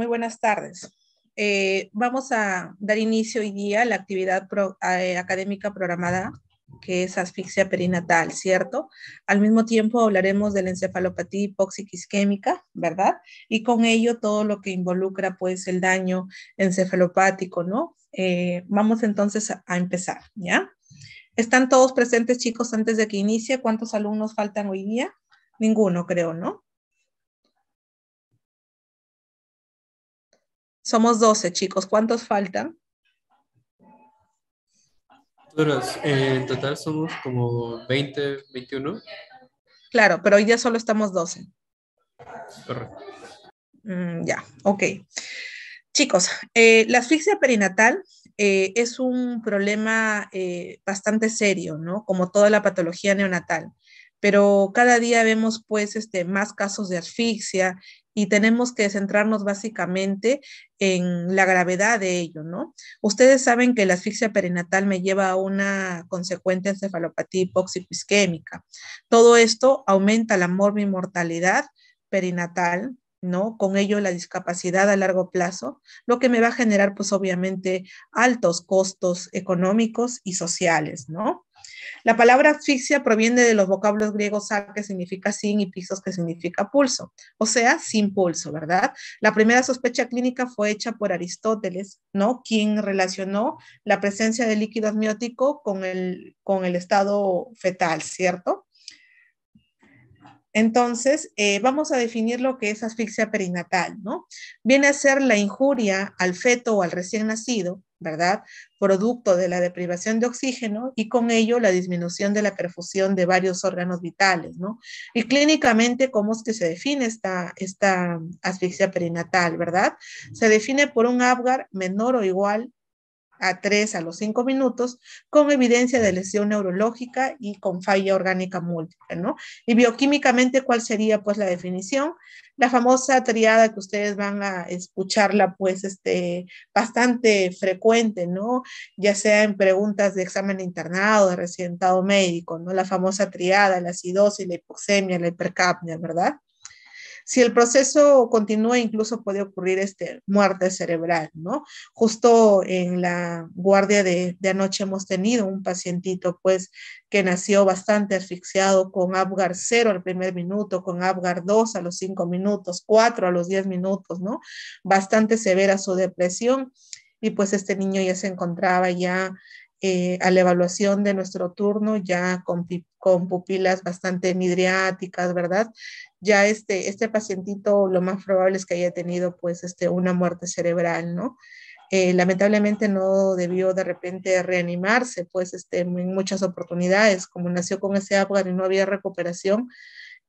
muy buenas tardes. Eh, vamos a dar inicio hoy día a la actividad eh, académica programada, que es asfixia perinatal, ¿cierto? Al mismo tiempo hablaremos de la encefalopatía hipóxica ¿verdad? Y con ello todo lo que involucra, pues, el daño encefalopático, ¿no? Eh, vamos entonces a empezar, ¿ya? ¿Están todos presentes, chicos, antes de que inicie? ¿Cuántos alumnos faltan hoy día? Ninguno, creo, ¿no? Somos 12, chicos. ¿Cuántos faltan? Eh, en total somos como 20, 21. Claro, pero hoy día solo estamos 12. Correcto. Mm, ya, ok. Chicos, eh, la asfixia perinatal eh, es un problema bastante serio, ¿no? Como toda la patología neonatal pero cada día vemos pues este, más casos de asfixia y tenemos que centrarnos básicamente en la gravedad de ello, ¿no? Ustedes saben que la asfixia perinatal me lleva a una consecuente encefalopatía hipóxico-isquémica. Todo esto aumenta la mortalidad perinatal, ¿no? Con ello la discapacidad a largo plazo, lo que me va a generar pues obviamente altos costos económicos y sociales, ¿no? La palabra asfixia proviene de los vocablos griegos sa, que significa sin, y pisos, que significa pulso, o sea, sin pulso, ¿verdad? La primera sospecha clínica fue hecha por Aristóteles, ¿no? Quien relacionó la presencia de líquido amniótico con el, con el estado fetal, ¿cierto? Entonces, eh, vamos a definir lo que es asfixia perinatal, ¿no? Viene a ser la injuria al feto o al recién nacido ¿verdad? Producto de la deprivación de oxígeno y con ello la disminución de la perfusión de varios órganos vitales, ¿no? Y clínicamente, ¿cómo es que se define esta, esta asfixia perinatal, ¿verdad? Se define por un Apgar menor o igual a tres, a los cinco minutos con evidencia de lesión neurológica y con falla orgánica múltiple, ¿no? Y bioquímicamente, ¿cuál sería pues la definición? La famosa triada que ustedes van a escucharla pues este, bastante frecuente, ¿no? Ya sea en preguntas de examen internado, de residentado médico, ¿no? La famosa triada, la acidosis, la hipoxemia, la hipercapnia, ¿verdad? Si el proceso continúa, incluso puede ocurrir este, muerte cerebral, ¿no? Justo en la guardia de, anoche hemos tenido un pacientito, pues, que nació bastante asfixiado con Apgar 0 al primer minuto, con Apgar 2 a los 5 minutos, 4 a los 10 minutos, ¿no? Bastante severa su depresión y pues este niño ya se encontraba ya eh, a la evaluación de nuestro turno ya con, pupilas bastante midriáticas, ¿verdad? Ya este, este pacientito lo más probable es que haya tenido pues este, una muerte cerebral, ¿no? Eh, lamentablemente no debió de repente reanimarse, pues este, en muchas oportunidades, como nació con ese Apgar y no había recuperación,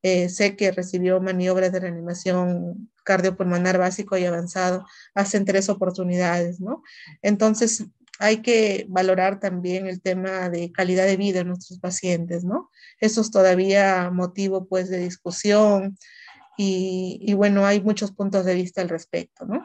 eh, sé que recibió maniobras de reanimación cardiopulmonar básico y avanzado, hacen tres oportunidades, ¿no? Entonces, hay que valorar también el tema de calidad de vida de nuestros pacientes, ¿no? Eso es todavía motivo, pues, de discusión y, y bueno, hay muchos puntos de vista al respecto, ¿no?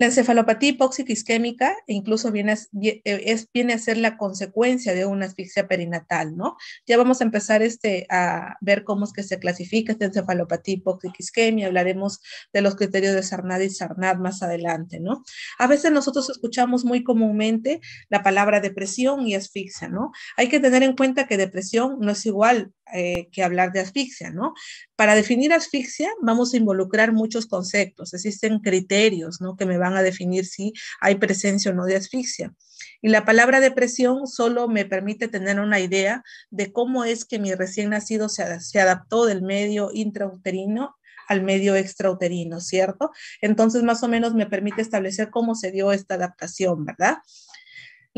La encefalopatía hipóxica isquémica e incluso viene a, eh, es, viene a ser la consecuencia de una asfixia perinatal, ¿no? Ya vamos a empezar este, a ver cómo es que se clasifica esta encefalopatía hipóxica isquémica. hablaremos de los criterios de Sarnad y Sarnad más adelante, ¿no? A veces nosotros escuchamos muy comúnmente la palabra depresión y asfixia, ¿no? Hay que tener en cuenta que depresión no es igual eh, que hablar de asfixia, ¿no? Para definir asfixia vamos a involucrar muchos conceptos, existen criterios, ¿no? Que me van a definir si hay presencia o no de asfixia. Y la palabra depresión solo me permite tener una idea de cómo es que mi recién nacido se, se adaptó del medio intrauterino al medio extrauterino, ¿cierto? Entonces, más o menos me permite establecer cómo se dio esta adaptación, ¿verdad?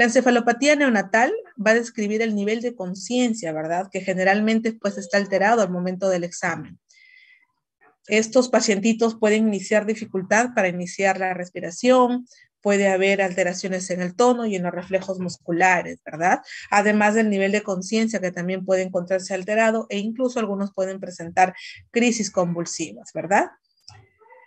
La encefalopatía neonatal va a describir el nivel de conciencia, ¿verdad? Que generalmente pues está alterado al momento del examen. Estos pacientitos pueden iniciar dificultad para iniciar la respiración, puede haber alteraciones en el tono y en los reflejos musculares, ¿verdad? Además del nivel de conciencia que también puede encontrarse alterado e incluso algunos pueden presentar crisis convulsivas, ¿verdad?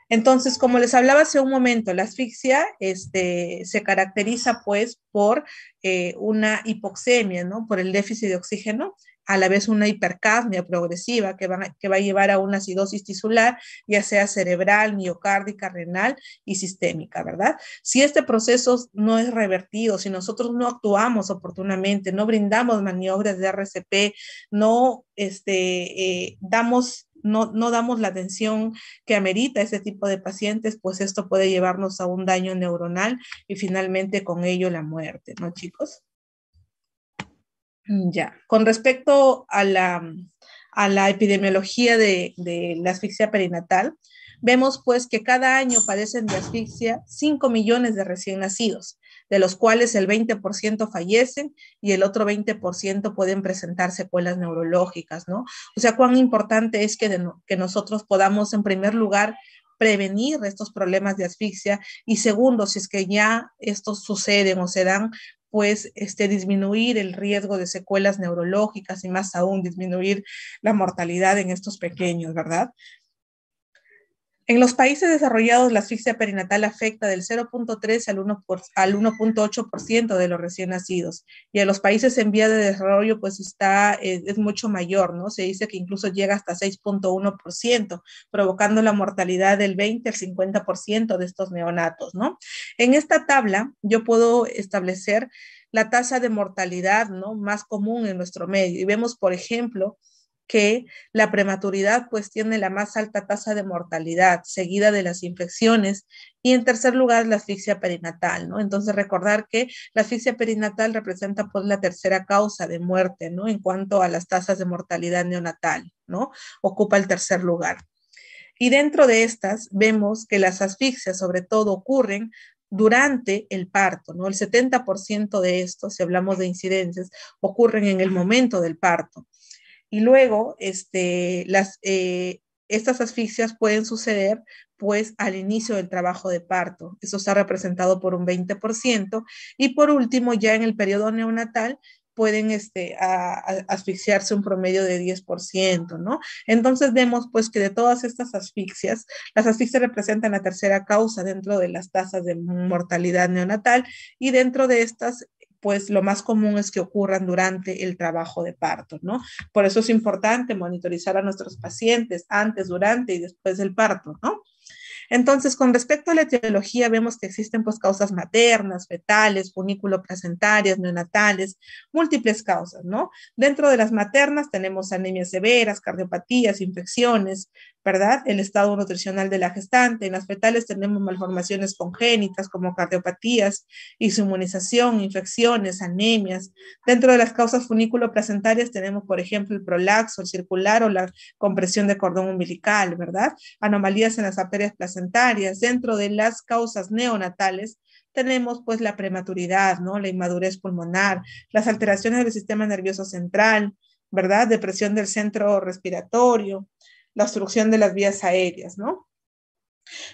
Entonces, como les hablaba hace un momento, la asfixia este, se caracteriza pues por eh, una hipoxemia, ¿no? Por el déficit de oxígeno a la vez una hipercapnia progresiva que, que va a llevar a una acidosis tisular, ya sea cerebral, miocárdica, renal y sistémica, ¿verdad? Si este proceso no es revertido, si nosotros no actuamos oportunamente, no brindamos maniobras de RCP, no este, eh, damos no, damos la atención que amerita ese tipo de pacientes, pues esto puede llevarnos a un daño neuronal y finalmente con ello la muerte, ¿no, chicos? Mm, ya, con respecto a la, epidemiología de, la asfixia perinatal, vemos pues que cada año padecen de asfixia 5 millones de recién nacidos, de los cuales el 20% fallecen y el otro 20% pueden presentar secuelas neurológicas, ¿no? O sea, cuán importante es que, que nosotros podamos en primer lugar prevenir estos problemas de asfixia y segundo, si es que ya estos suceden o se dan, pues este, disminuir el riesgo de secuelas neurológicas y más aún disminuir la mortalidad en estos pequeños, ¿verdad? En los países desarrollados, la asfixia perinatal afecta del 0.3 al 1.8% de los recién nacidos. Y en los países en vía de desarrollo, pues está, eh, es, mucho mayor, ¿no? Se dice que incluso llega hasta 6.1%, provocando la mortalidad del 20 al 50% de estos neonatos, ¿no? En esta tabla, yo puedo establecer la tasa de mortalidad, ¿no? Más común en nuestro medio. Y vemos, por ejemplo, que la prematuridad pues tiene la más alta tasa de mortalidad, seguida de las infecciones y en tercer lugar la asfixia perinatal, ¿no? Entonces recordar que la asfixia perinatal representa pues la tercera causa de muerte, ¿no? En cuanto a las tasas de mortalidad neonatal, ¿no? Ocupa el tercer lugar. Y dentro de estas vemos que las asfixias sobre todo ocurren durante el parto, ¿no? El 70% de estos, si hablamos de incidencias, ocurren en el momento del parto. Y luego, este, las, eh, estas asfixias pueden suceder pues al inicio del trabajo de parto. Eso está representado por un 20%. Y por último, ya en el periodo neonatal, pueden este, asfixiarse un promedio de 10%, ¿no? Entonces vemos pues que de todas estas asfixias, las asfixias representan la tercera causa dentro de las tasas de mortalidad neonatal y dentro de estas pues lo más común es que ocurran durante el trabajo de parto, ¿no? Por eso es importante monitorizar a nuestros pacientes antes, durante y después del parto, ¿no? Entonces, con respecto a la etiología, vemos que existen pues causas maternas, fetales, funículo placentarias, neonatales, múltiples causas, ¿no? Dentro de las maternas tenemos anemias severas, cardiopatías, infecciones, ¿verdad? El estado nutricional de la gestante. En las fetales tenemos malformaciones congénitas como cardiopatías, inmunización, infecciones, anemias. Dentro de las causas placentarias tenemos, por ejemplo, el prolaxo, el circular o la compresión de cordón umbilical, ¿verdad? Anomalías en las arterias placentarias. Dentro de las causas neonatales tenemos pues la prematuridad, ¿no? La inmadurez pulmonar, las alteraciones del sistema nervioso central, ¿verdad? Depresión del centro respiratorio, la obstrucción de las vías aéreas, ¿no?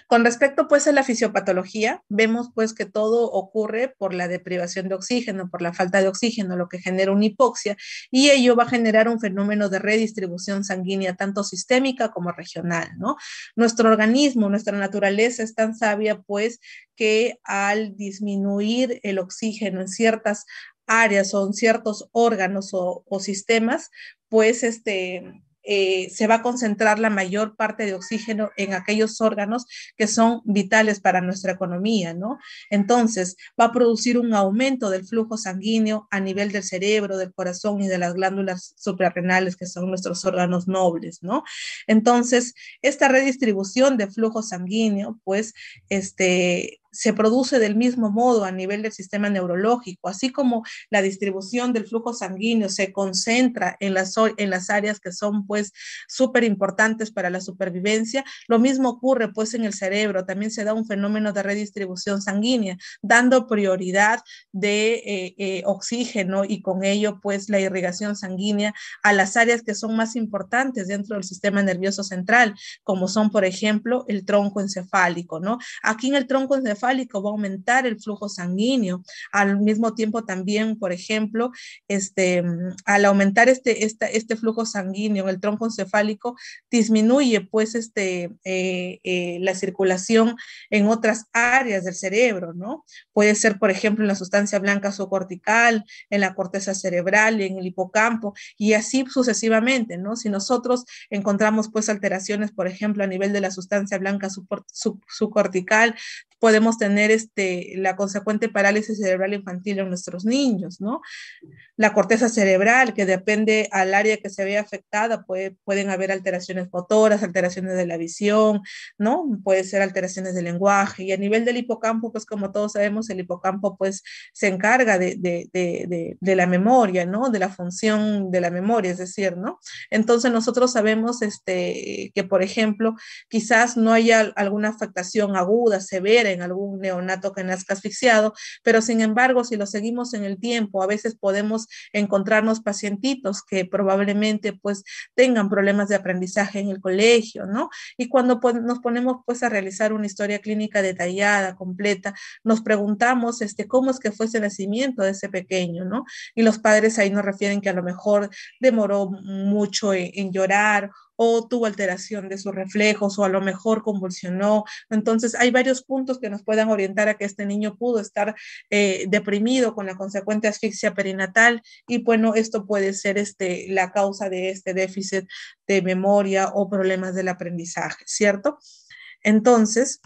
Con respecto pues a la fisiopatología, vemos pues que todo ocurre por la deprivación de oxígeno, por la falta de oxígeno, lo que genera una hipoxia y ello va a generar un fenómeno de redistribución sanguínea tanto sistémica como regional, ¿no? Nuestro organismo, nuestra naturaleza es tan sabia pues que al disminuir el oxígeno en ciertas áreas o en ciertos órganos o, o sistemas, pues este eh, se va a concentrar la mayor parte de oxígeno en aquellos órganos que son vitales para nuestra economía, ¿no? Entonces, va a producir un aumento del flujo sanguíneo a nivel del cerebro, del corazón y de las glándulas suprarrenales, que son nuestros órganos nobles, ¿no? Entonces, esta redistribución de flujo sanguíneo, pues, este, se produce del mismo modo a nivel del sistema neurológico, así como la distribución del flujo sanguíneo se concentra en las, en las áreas que son pues súper importantes para la supervivencia, lo mismo ocurre pues en el cerebro, también se da un fenómeno de redistribución sanguínea, dando prioridad de eh, eh, oxígeno y con ello pues la irrigación sanguínea a las áreas que son más importantes dentro del sistema nervioso central, como son por ejemplo el tronco encefálico, ¿no? Aquí en el tronco encefálico va a aumentar el flujo sanguíneo. Al mismo tiempo también, por ejemplo, este, al aumentar este, este, este flujo sanguíneo el tronco encefálico, disminuye pues este, eh, eh, la circulación en otras áreas del cerebro, ¿no? Puede ser, por ejemplo, en la sustancia blanca subcortical, en la corteza cerebral, en el hipocampo y así sucesivamente, ¿no? Si nosotros encontramos pues alteraciones, por ejemplo, a nivel de la sustancia blanca subcortical, podemos tener este, la consecuente parálisis cerebral infantil en nuestros niños, ¿no? La corteza cerebral, que depende al área que se ve afectada, pueden haber alteraciones motoras, alteraciones de la visión, ¿no? Puede ser alteraciones del lenguaje. Y a nivel del hipocampo, pues como todos sabemos, el hipocampo pues se encarga de, de la memoria, ¿no? De la función de la memoria, es decir, ¿no? Entonces nosotros sabemos este, que, por ejemplo, quizás no haya alguna afectación aguda, severa, en algún neonato que nazca asfixiado, pero sin embargo, si lo seguimos en el tiempo, a veces podemos encontrarnos pacientitos que probablemente pues tengan problemas de aprendizaje en el colegio, ¿no? Y cuando pues, nos ponemos pues a realizar una historia clínica detallada, completa, nos preguntamos este, cómo es que fue ese nacimiento de ese pequeño, ¿no? Y los padres ahí nos refieren que a lo mejor demoró mucho en, en llorar o tuvo alteración de sus reflejos o a lo mejor convulsionó. Entonces, hay varios puntos que nos puedan orientar a que este niño pudo estar eh, deprimido con la consecuente asfixia perinatal y bueno, esto puede ser este, la causa de este déficit de memoria o problemas del aprendizaje, ¿cierto? Entonces,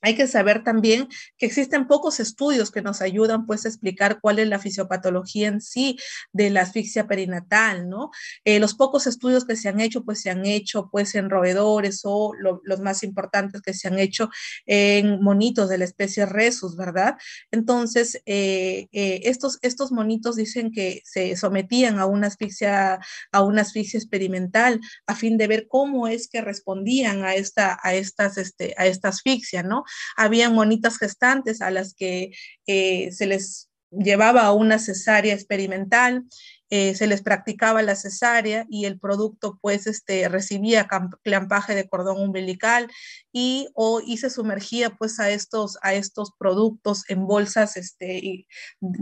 hay que saber también que existen pocos estudios que nos ayudan pues a explicar cuál es la fisiopatología en sí de la asfixia perinatal, ¿no? Eh, los pocos estudios que se han hecho pues se han hecho pues en roedores o los más importantes que se han hecho en monitos de la especie resus, ¿verdad? Entonces, eh, eh, estos, estos monitos dicen que se sometían a una asfixia, a una asfixia experimental a fin de ver cómo es que respondían a esta, a estas, este, a esta asfixia, ¿no? Habían monitas gestantes a las que eh, se les llevaba a una cesárea experimental, eh, se les practicaba la cesárea y el producto pues este, recibía clampaje de cordón umbilical y, se sumergía pues a estos, a estos productos en bolsas este,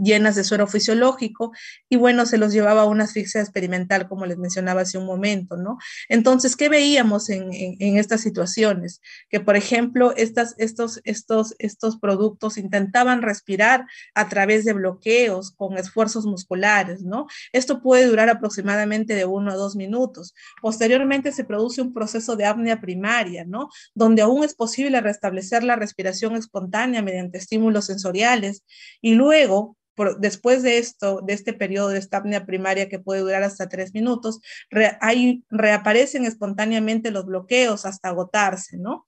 llenas de suero fisiológico y bueno, se los llevaba a una asfixia experimental como les mencionaba hace un momento, ¿no? Entonces, ¿qué veíamos en, estas situaciones? Que por ejemplo, estas, estos, estos, estos productos intentaban respirar a través de bloqueos con esfuerzos musculares, ¿no? Esto puede durar aproximadamente de uno a dos minutos. Posteriormente se produce un proceso de apnea primaria, ¿no? Donde aún es posible restablecer la respiración espontánea mediante estímulos sensoriales y luego después de esto, de este periodo de esta apnea primaria que puede durar hasta tres minutos, reaparecen espontáneamente los bloqueos hasta agotarse, ¿no?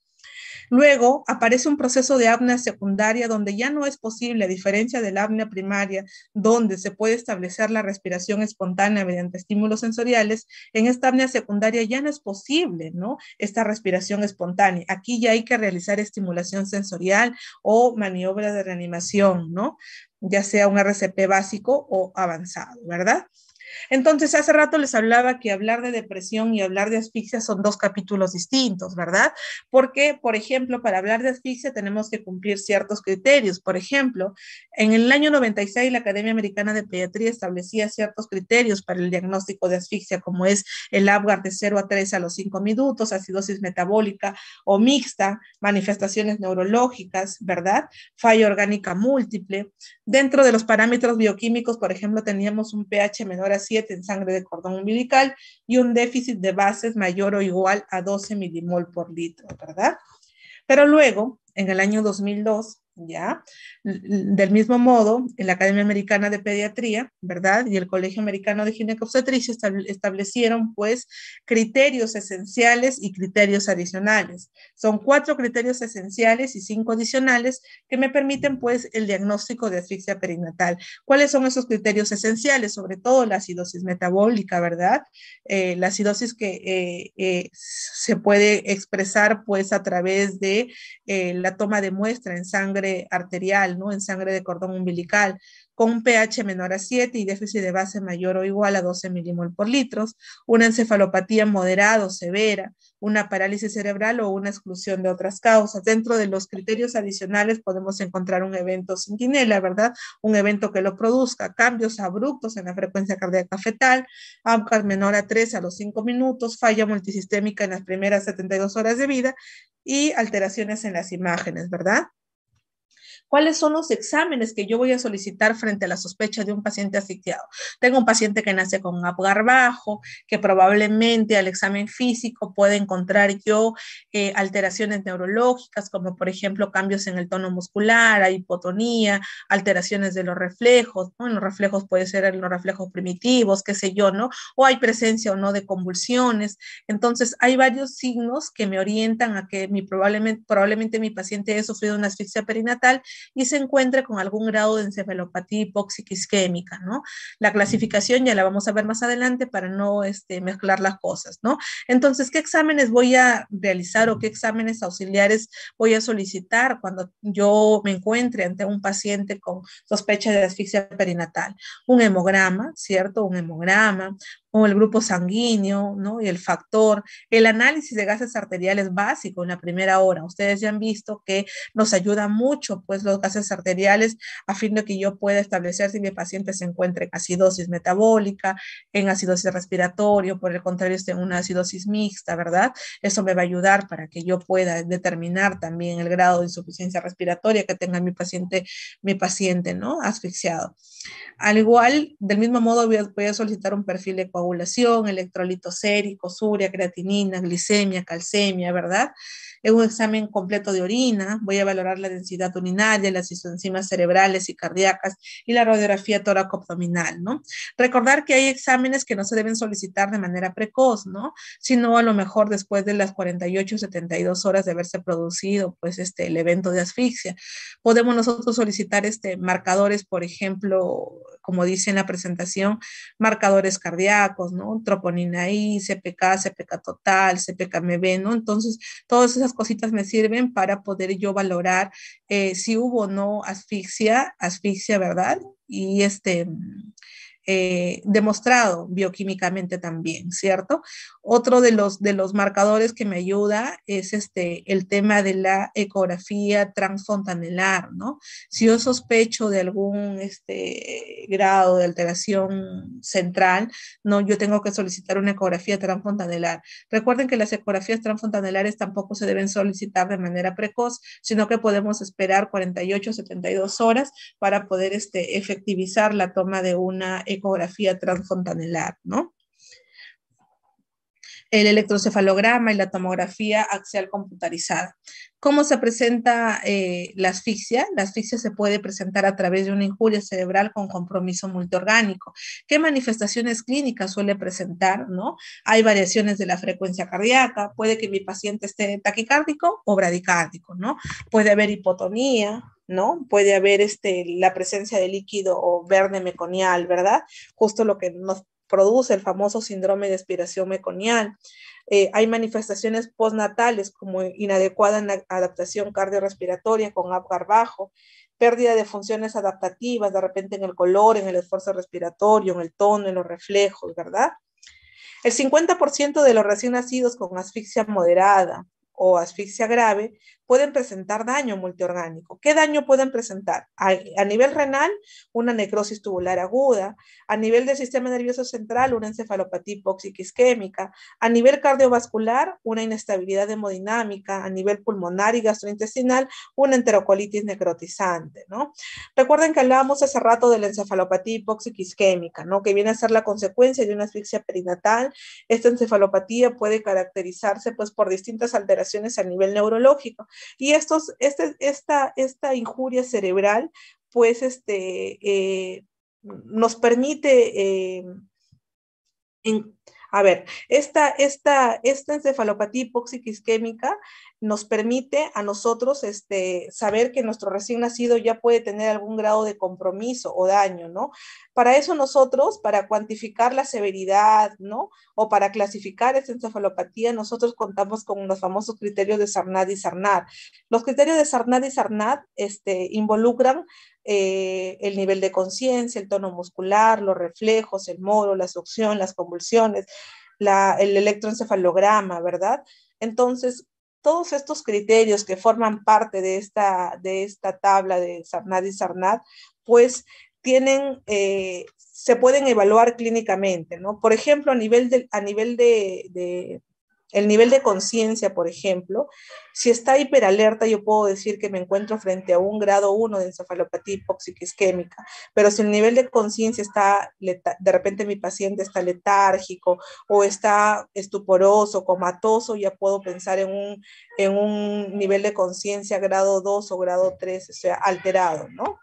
Luego aparece un proceso de apnea secundaria donde ya no es posible, a diferencia la apnea primaria, donde se puede establecer la respiración espontánea mediante estímulos sensoriales, en esta apnea secundaria ya no es posible, ¿no? Esta respiración espontánea. Aquí ya hay que realizar estimulación sensorial o maniobra de reanimación, ¿no? Ya sea un RCP básico o avanzado, ¿verdad? Entonces, hace rato les hablaba que hablar de depresión y hablar de asfixia son dos capítulos distintos, ¿verdad? Porque, por ejemplo, para hablar de asfixia tenemos que cumplir ciertos criterios. Por ejemplo, en el año 96 la Academia Americana de Pediatría establecía ciertos criterios para el diagnóstico de asfixia, como es el Apgar de 0 a 3 a los 5 minutos, acidosis metabólica o mixta, manifestaciones neurológicas, ¿verdad? Falla orgánica múltiple. Dentro de los parámetros bioquímicos, por ejemplo, teníamos un pH menor a 7 en sangre de cordón umbilical y un déficit de bases mayor o igual a 12 milimol por litro, ¿verdad? Pero luego, en el año 2002, ¿ya? Del mismo modo, la Academia Americana de Pediatría, ¿verdad? Y el Colegio Americano de Ginecobstetricia establecieron, pues, criterios esenciales y criterios adicionales. Son cuatro criterios esenciales y cinco adicionales que me permiten, pues, el diagnóstico de asfixia perinatal. ¿Cuáles son esos criterios esenciales? Sobre todo la acidosis metabólica, ¿verdad? Eh, la acidosis que eh, eh, se puede expresar, pues, a través de la toma de muestra en sangre arterial, ¿no? en sangre de cordón umbilical, con un pH menor a 7 y déficit de base mayor o igual a 12 milimol por litros, una encefalopatía moderada o severa, una parálisis cerebral o una exclusión de otras causas. Dentro de los criterios adicionales podemos encontrar un evento sin centinela, ¿verdad? Un evento que lo produzca, cambios abruptos en la frecuencia cardíaca fetal, AMCAD menor a 3 a los 5 minutos, falla multisistémica en las primeras 72 horas de vida y alteraciones en las imágenes, ¿verdad? ¿Cuáles son los exámenes que yo voy a solicitar frente a la sospecha de un paciente asfixiado? Tengo un paciente que nace con un apgar bajo, que probablemente al examen físico puede encontrar yo eh, alteraciones neurológicas, como por ejemplo cambios en el tono muscular, hipotonía, alteraciones de los reflejos, En los reflejos puede ser los reflejos primitivos, qué sé yo, ¿no? O hay presencia o no de convulsiones. Entonces, hay varios signos que me orientan a que mi probablemente, probablemente mi paciente haya sufrido una asfixia perinatal y se encuentre con algún grado de encefalopatía hipóxica isquémica, ¿no? La clasificación ya la vamos a ver más adelante para no este, mezclar las cosas, ¿no? Entonces, ¿qué exámenes voy a realizar o qué exámenes auxiliares voy a solicitar cuando yo me encuentre ante un paciente con sospecha de asfixia perinatal? Un hemograma, ¿cierto? Un hemograma, o el grupo sanguíneo, ¿no? Y el factor. El análisis de gases arteriales básico en la primera hora. Ustedes ya han visto que nos ayuda mucho, pues, los gases arteriales a fin de que yo pueda establecer si mi paciente se encuentra en acidosis metabólica, en acidosis respiratoria, por el contrario, esté en una acidosis mixta, ¿verdad? Eso me va a ayudar para que yo pueda determinar también el grado de insuficiencia respiratoria que tenga mi paciente, mi paciente, ¿no? Asfixiado. Al igual, del mismo modo, voy a, voy a solicitar un perfil de anticoagulación, electrolitos séricos, creatinina, glicemia, calcemia, ¿verdad? En un examen completo de orina, voy a valorar la densidad urinaria, las enzimas cerebrales y cardíacas y la radiografía tóraco-abdominal, ¿no? Recordar que hay exámenes que no se deben solicitar de manera precoz, ¿no? Sino a lo mejor después de las 48 o 72 horas de haberse producido, pues, este, el evento de asfixia. Podemos nosotros solicitar, este, marcadores, por ejemplo, como dice en la presentación, marcadores cardíacos, ¿no? Troponina I, CPK, CPK total, CPKMB, ¿no? Entonces, todas esas cositas me sirven para poder yo valorar eh, si hubo o no asfixia, asfixia, ¿verdad? Y este, eh, demostrado bioquímicamente también, ¿cierto? Otro de los, de los marcadores que me ayuda es este, el tema de la ecografía transfontanelar, ¿no? Si yo sospecho de algún este, grado de alteración central, ¿no? Yo tengo que solicitar una ecografía transfontanelar. Recuerden que las ecografías transfontanelares tampoco se deben solicitar de manera precoz, sino que podemos esperar 48, 72 horas para poder este, efectivizar la toma de una ecografía transfontanelar, ¿no? el electrocefalograma y la tomografía axial computarizada. ¿Cómo se presenta eh, la asfixia? La asfixia se puede presentar a través de una injuria cerebral con compromiso multiorgánico. ¿Qué manifestaciones clínicas suele presentar? ¿no? Hay variaciones de la frecuencia cardíaca, puede que mi paciente esté taquicárdico o bradicárdico, ¿no? Puede haber hipotonía, ¿no? Puede haber este, la presencia de líquido o verde meconial, ¿verdad? Justo lo que nos produce el famoso síndrome de aspiración meconial. Eh, hay manifestaciones postnatales como inadecuada adaptación cardiorrespiratoria con Apgar bajo, pérdida de funciones adaptativas, de repente en el color, en el esfuerzo respiratorio, en el tono, en los reflejos, ¿verdad? El 50% de los recién nacidos con asfixia moderada o asfixia grave pueden presentar daño multiorgánico. ¿Qué daño pueden presentar? A, nivel renal, una necrosis tubular aguda, a nivel del sistema nervioso central, una encefalopatía hipóxica isquémica, a nivel cardiovascular, una inestabilidad hemodinámica, a nivel pulmonar y gastrointestinal, una enterocolitis necrotizante, Recuerden que hablábamos hace rato de la encefalopatía hipóxica isquémica, Que viene a ser la consecuencia de una asfixia perinatal. Esta encefalopatía puede caracterizarse pues por distintas alteraciones a nivel neurológico y estos, este, esta, esta injuria cerebral, pues, este, eh, nos permite... Eh, a ver, esta, esta, esta encefalopatía hipóxica isquémica nos permite a nosotros este, saber que nuestro recién nacido ya puede tener algún grado de compromiso o daño, ¿no? Para eso nosotros, para cuantificar la severidad, ¿no? O para clasificar esta encefalopatía, nosotros contamos con los famosos criterios de Sarnad y Sarnad. Los criterios de Sarnad y Sarnad este, involucran eh, el nivel de conciencia, el tono muscular, los reflejos, el moro, la succión, las convulsiones, el electroencefalograma, ¿verdad? Entonces, todos estos criterios que forman parte de esta, de esta tabla de Sarnad y Sarnad, pues tienen, eh, se pueden evaluar clínicamente, ¿no? Por ejemplo, a nivel a nivel de, el nivel de conciencia, por ejemplo, si está hiperalerta, yo puedo decir que me encuentro frente a un grado 1 de encefalopatía hipóxica isquémica, pero si el nivel de conciencia está, de repente mi paciente está letárgico o está estuporoso, comatoso, ya puedo pensar en un, en un nivel de conciencia grado 2 o grado 3, o sea, alterado, ¿no?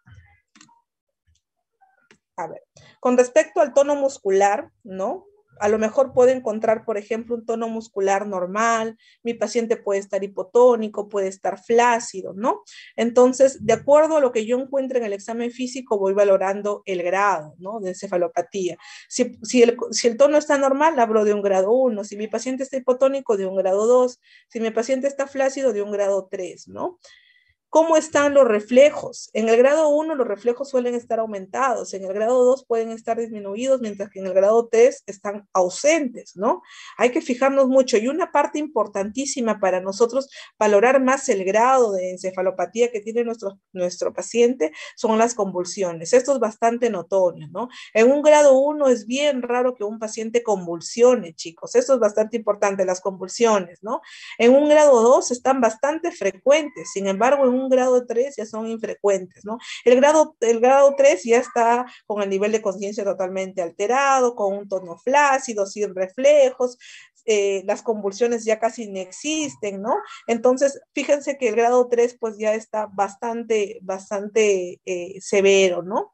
A ver, con respecto al tono muscular, ¿no? a lo mejor puedo encontrar, por ejemplo, un tono muscular normal, mi paciente puede estar hipotónico, puede estar flácido, ¿no? Entonces, de acuerdo a lo que yo encuentre en el examen físico, voy valorando el grado, ¿no? De encefalopatía. Si, el, si el tono está normal, hablo de un grado 1, si mi paciente está hipotónico, de un grado 2, si mi paciente está flácido, de un grado 3, ¿no? cómo están los reflejos. En el grado 1 los reflejos suelen estar aumentados, en el grado 2 pueden estar disminuidos, mientras que en el grado 3 están ausentes, ¿no? Hay que fijarnos mucho. Y una parte importantísima para nosotros valorar más el grado de encefalopatía que tiene nuestro, nuestro paciente son las convulsiones. Esto es bastante notorio, ¿no? En un grado 1 es bien raro que un paciente convulsione, chicos. Esto es bastante importante, las convulsiones, ¿no? En un grado 2 están bastante frecuentes, sin embargo, en un grado 3 ya son infrecuentes, ¿no? El grado, el grado 3 ya está con el nivel de conciencia totalmente alterado, con un tono flácido, sin reflejos, eh, las convulsiones ya casi no existen, ¿no? Entonces, fíjense que el grado 3 pues ya está bastante, bastante eh, severo, ¿no?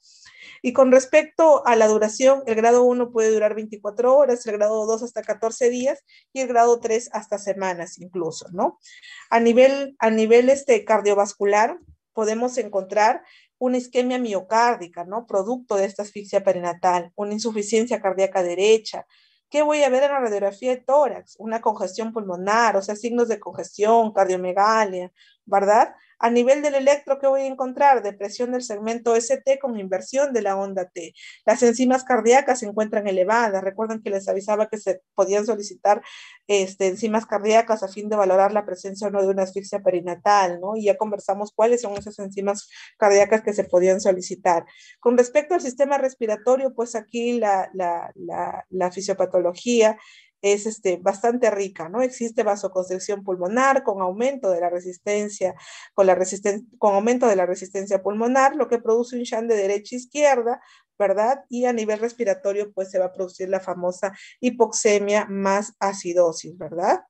Y con respecto a la duración, el grado 1 puede durar 24 horas, el grado 2 hasta 14 días y el grado 3 hasta semanas incluso, ¿no? A nivel, a nivel este cardiovascular, podemos encontrar una isquemia miocárdica, ¿no? Producto de esta asfixia perinatal, una insuficiencia cardíaca derecha. ¿Qué voy a ver en la radiografía de tórax? Una congestión pulmonar, o sea, signos de congestión, cardiomegalia, ¿verdad? A nivel del electro, ¿qué voy a encontrar? Depresión del segmento ST con inversión de la onda T. Las enzimas cardíacas se encuentran elevadas. Recuerden que les avisaba que se podían solicitar este, enzimas cardíacas a fin de valorar la presencia o no de una asfixia perinatal, ¿no? Y ya conversamos cuáles son esas enzimas cardíacas que se podían solicitar. Con respecto al sistema respiratorio, pues aquí la, la, la fisiopatología es este, bastante rica, ¿no? Existe vasoconstricción pulmonar con aumento de la resistencia, con, la con aumento de la resistencia pulmonar, lo que produce un shunt de derecha a izquierda, ¿verdad? Y a nivel respiratorio, pues se va a producir la famosa hipoxemia más acidosis, ¿verdad?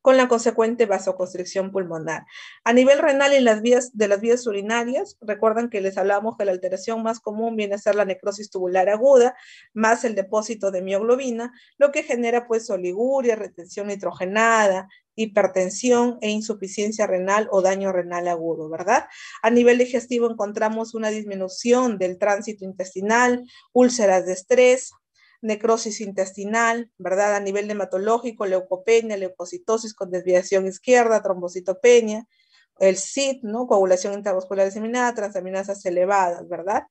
con la consecuente vasoconstricción pulmonar. A nivel renal y las vías, de las vías urinarias, recuerdan que les hablamos que la alteración más común viene a ser la necrosis tubular aguda, más el depósito de mioglobina, lo que genera pues oliguria, retención nitrogenada, hipertensión e insuficiencia renal o daño renal agudo, ¿verdad? A nivel digestivo encontramos una disminución del tránsito intestinal, úlceras de estrés, necrosis intestinal, ¿verdad? A nivel hematológico, leucopenia, leucocitosis con desviación izquierda, trombocitopenia, el SID, ¿no? Coagulación intravascular diseminada, transaminasas elevadas, ¿verdad?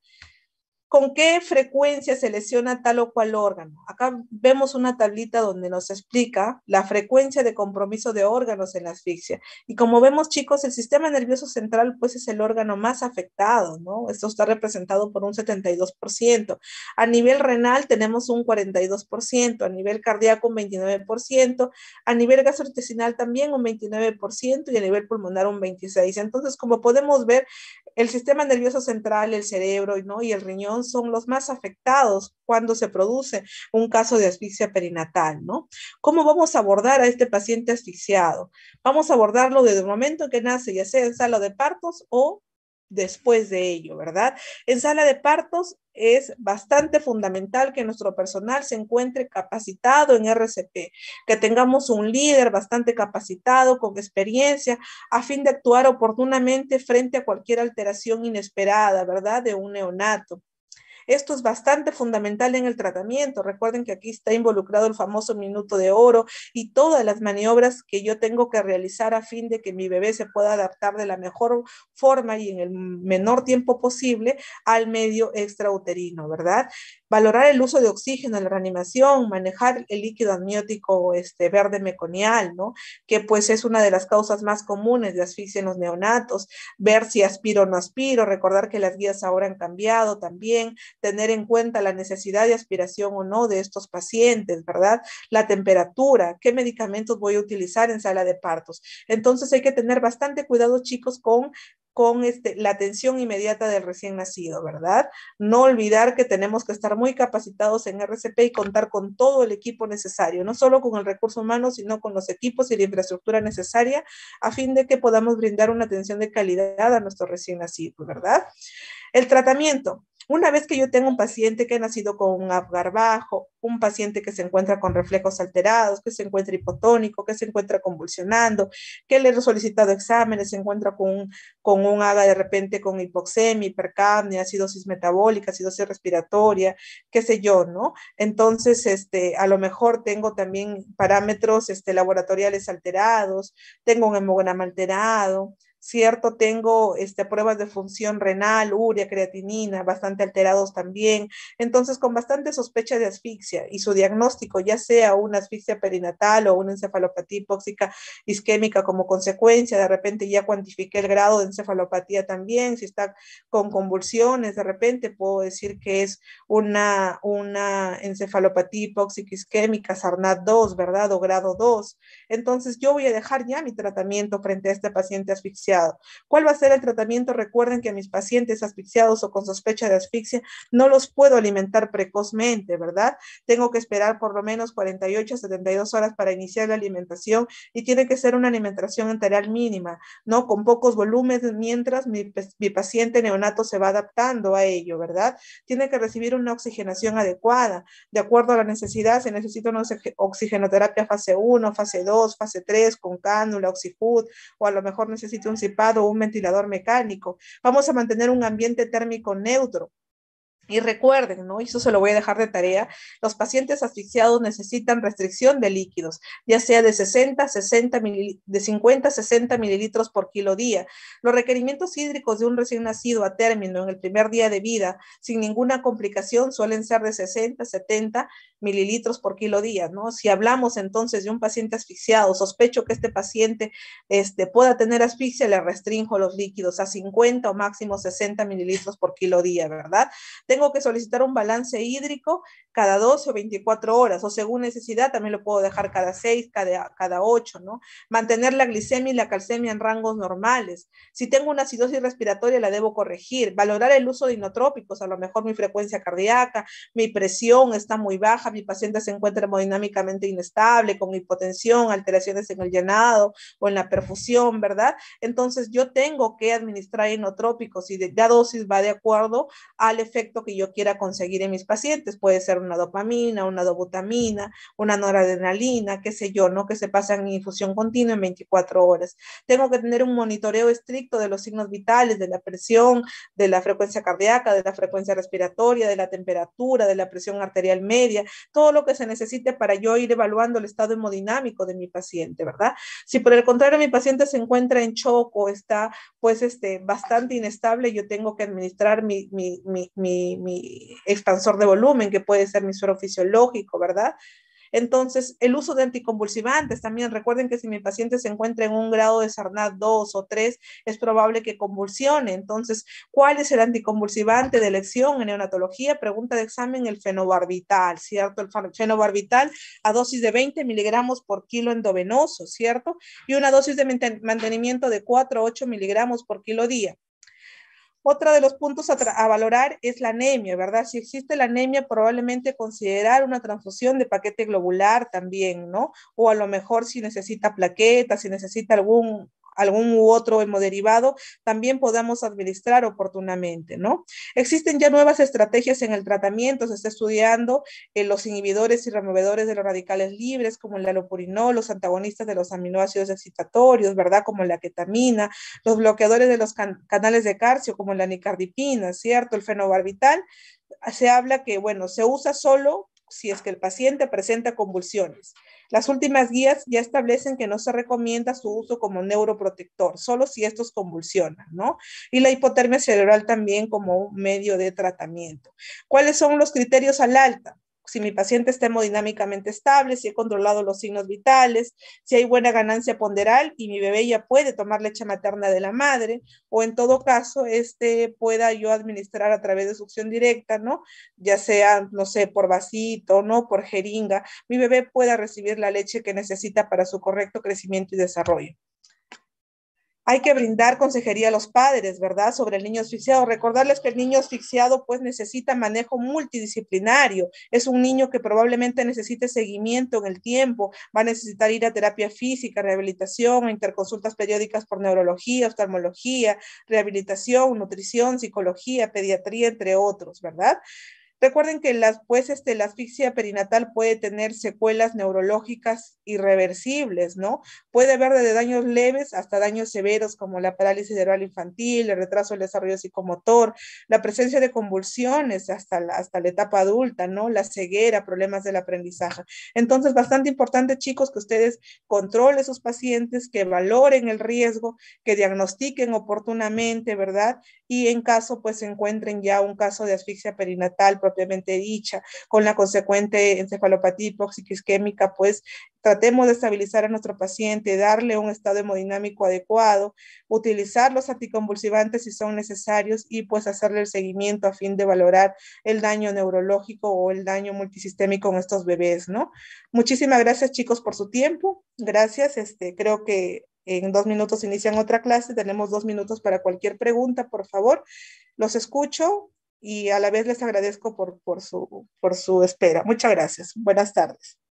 con qué frecuencia se lesiona tal o cual órgano. Acá vemos una tablita donde nos explica la frecuencia de compromiso de órganos en la asfixia. Y como vemos, chicos, el sistema nervioso central pues es el órgano más afectado, ¿no? Esto está representado por un 72%. A nivel renal tenemos un 42%, a nivel cardíaco un 29%, a nivel gastrointestinal también un 29% y a nivel pulmonar un 26%. Entonces, como podemos ver, el sistema nervioso central, el cerebro ¿no? y el riñón son los más afectados cuando se produce un caso de asfixia perinatal, ¿no? ¿Cómo vamos a abordar a este paciente asfixiado? Vamos a abordarlo desde el momento que nace, ya sea en sala de partos o después de ello, ¿verdad? En sala de partos es bastante fundamental que nuestro personal se encuentre capacitado en RCP, que tengamos un líder bastante capacitado, con experiencia, a fin de actuar oportunamente frente a cualquier alteración inesperada, ¿verdad? De un neonato. Esto es bastante fundamental en el tratamiento. Recuerden que aquí está involucrado el famoso minuto de oro y todas las maniobras que yo tengo que realizar a fin de que mi bebé se pueda adaptar de la mejor forma y en el menor tiempo posible al medio extrauterino, ¿verdad? valorar el uso de oxígeno en la reanimación, manejar el líquido amniótico este, verde meconial, ¿no? que pues es una de las causas más comunes de asfixia en los neonatos, ver si aspiro o no aspiro, recordar que las guías ahora han cambiado también, tener en cuenta la necesidad de aspiración o no de estos pacientes, ¿verdad? La temperatura, qué medicamentos voy a utilizar en sala de partos. Entonces hay que tener bastante cuidado, chicos, con con este, la atención inmediata del recién nacido, ¿verdad? No olvidar que tenemos que estar muy capacitados en RCP y contar con todo el equipo necesario, no solo con el recurso humano, sino con los equipos y la infraestructura necesaria a fin de que podamos brindar una atención de calidad a nuestro recién nacido, ¿verdad? El tratamiento. Una vez que yo tengo un paciente que ha nacido con un Apgar bajo, un paciente que se encuentra con reflejos alterados, que se encuentra hipotónico, que se encuentra convulsionando, que le he solicitado exámenes, se encuentra con un, con de repente con hipoxemia, hipercapnia, acidosis metabólica, acidosis respiratoria, qué sé yo, ¿no? Entonces, este, a lo mejor tengo también parámetros este, laboratoriales alterados, tengo un hemograma alterado, ¿cierto? Tengo este, pruebas de función renal, urea, creatinina, bastante alterados también. Entonces, con bastante sospecha de asfixia y su diagnóstico, ya sea una asfixia perinatal o una encefalopatía hipóxica isquémica como consecuencia, de repente ya cuantifiqué el grado de encefalopatía también, si está con convulsiones, de repente puedo decir que es una, una encefalopatía hipóxica isquémica, SARNAT 2, ¿verdad? O grado 2. Entonces, yo voy a dejar ya mi tratamiento frente a este paciente asfixiado ¿Cuál va a ser el tratamiento? Recuerden que a mis pacientes asfixiados o con sospecha de asfixia no los puedo alimentar precozmente, ¿verdad? Tengo que esperar por lo menos 48 a 72 horas para iniciar la alimentación y tiene que ser una alimentación enteral mínima, ¿no? Con pocos volúmenes mientras pues, mi, paciente neonato se va adaptando a ello, ¿verdad? Tiene que recibir una oxigenación adecuada. De acuerdo a la necesidad, se necesita una oxigenoterapia fase 1, fase 2, fase 3, con cánula, oxifood, o a lo mejor necesito un un ventilador mecánico. Vamos a mantener un ambiente térmico neutro. Y recuerden, ¿no? Y eso se lo voy a dejar de tarea, los pacientes asfixiados necesitan restricción de líquidos, ya sea de 60, 60 de 50 60 mililitros por kilo día. Los requerimientos hídricos de un recién nacido a término en el primer día de vida, sin ninguna complicación, suelen ser de 60, 70 mililitros por kilo día, ¿no? Si hablamos entonces de un paciente asfixiado, sospecho que este paciente este, pueda tener asfixia, le restringo los líquidos a 50 o máximo 60 mililitros por kilo día, ¿verdad? Tengo que solicitar un balance hídrico cada 12 o 24 horas, o según necesidad también lo puedo dejar cada 6, cada, cada 8, ¿no? Mantener la glicemia y la calcemia en rangos normales. Si tengo una acidosis respiratoria, la debo corregir. Valorar el uso de inotrópicos, a lo mejor mi frecuencia cardíaca, mi presión está muy baja, mi paciente se encuentra hemodinámicamente inestable, con hipotensión, alteraciones en el llenado o en la perfusión, ¿verdad? Entonces yo tengo que administrar inotrópicos y de, la dosis va de acuerdo al efecto que yo quiera conseguir en mis pacientes. Puede ser una dopamina, una dobutamina, una noradrenalina, qué sé yo, ¿no? Que se pasan en infusión continua en 24 horas. Tengo que tener un monitoreo estricto de los signos vitales, de la presión, de la frecuencia cardíaca, de la frecuencia respiratoria, de la temperatura, de la presión arterial media, todo lo que se necesite para yo ir evaluando el estado hemodinámico de mi paciente, ¿verdad? Si por el contrario mi paciente se encuentra en choco, está pues este, bastante inestable, yo tengo que administrar mi, mi, mi, mi mi, expansor de volumen, que puede ser mi suero fisiológico, ¿verdad? Entonces, el uso de anticonvulsivantes también. Recuerden que si mi paciente se encuentra en un grado de Sarnat 2 o 3, es probable que convulsione. Entonces, ¿cuál es el anticonvulsivante de elección en neonatología? Pregunta de examen, el fenobarbital, ¿cierto? El fenobarbital a dosis de 20 miligramos por kilo endovenoso, ¿cierto? Y una dosis de mantenimiento de 4 o 8 miligramos por kilo día. Otra de los puntos a, valorar es la anemia, ¿verdad? Si existe la anemia, probablemente considerar una transfusión de paquete globular también, ¿no? O a lo mejor si necesita plaquetas, si necesita algún algún u otro hemoderivado, también podamos administrar oportunamente, ¿no? Existen ya nuevas estrategias en el tratamiento, se está estudiando eh, los inhibidores y removedores de los radicales libres, como el alopurinol, los antagonistas de los aminoácidos excitatorios, ¿verdad? Como la ketamina, los bloqueadores de los canales de calcio, como la nicardipina, ¿cierto? El fenobarbital, se habla que, bueno, se usa solo si es que el paciente presenta convulsiones. Las últimas guías ya establecen que no se recomienda su uso como neuroprotector, solo si estos convulsionan, ¿no? Y la hipotermia cerebral también como un medio de tratamiento. ¿Cuáles son los criterios al alta? si mi paciente está hemodinámicamente estable, si he controlado los signos vitales, si hay buena ganancia ponderal y mi bebé ya puede tomar leche materna de la madre, o en todo caso, este pueda yo administrar a través de succión directa, ¿no? Ya sea, no sé, por vasito, ¿no? Por jeringa, mi bebé pueda recibir la leche que necesita para su correcto crecimiento y desarrollo hay que brindar consejería a los padres, ¿verdad? Sobre el niño asfixiado. Recordarles que el niño asfixiado pues necesita manejo multidisciplinario. Es un niño que probablemente necesite seguimiento en el tiempo, va a necesitar ir a terapia física, rehabilitación, interconsultas periódicas por neurología, oftalmología, rehabilitación, nutrición, psicología, pediatría, entre otros, ¿verdad? Recuerden que las, pues, este, la asfixia perinatal puede tener secuelas neurológicas irreversibles, ¿no? Puede haber desde daños leves hasta daños severos como la parálisis cerebral infantil, el retraso del desarrollo psicomotor, la presencia de convulsiones hasta la, hasta la etapa adulta, ¿no? La ceguera, problemas del aprendizaje. Entonces, bastante importante, chicos, que ustedes controlen sus pacientes, que valoren el riesgo, que diagnostiquen oportunamente, ¿verdad? Y en caso, pues, encuentren ya un caso de asfixia perinatal, dicha, con la consecuente encefalopatía hipoxiquisquémica, pues tratemos de estabilizar a nuestro paciente, darle un estado hemodinámico adecuado, utilizar los anticonvulsivantes si son necesarios y pues hacerle el seguimiento a fin de valorar el daño neurológico o el daño multisistémico en estos bebés, ¿no? Muchísimas gracias chicos por su tiempo. Gracias, este, creo que en dos minutos inician otra clase, tenemos dos minutos para cualquier pregunta, por favor. Los escucho y a la vez les agradezco por, por, su, por su espera. Muchas gracias. Buenas tardes.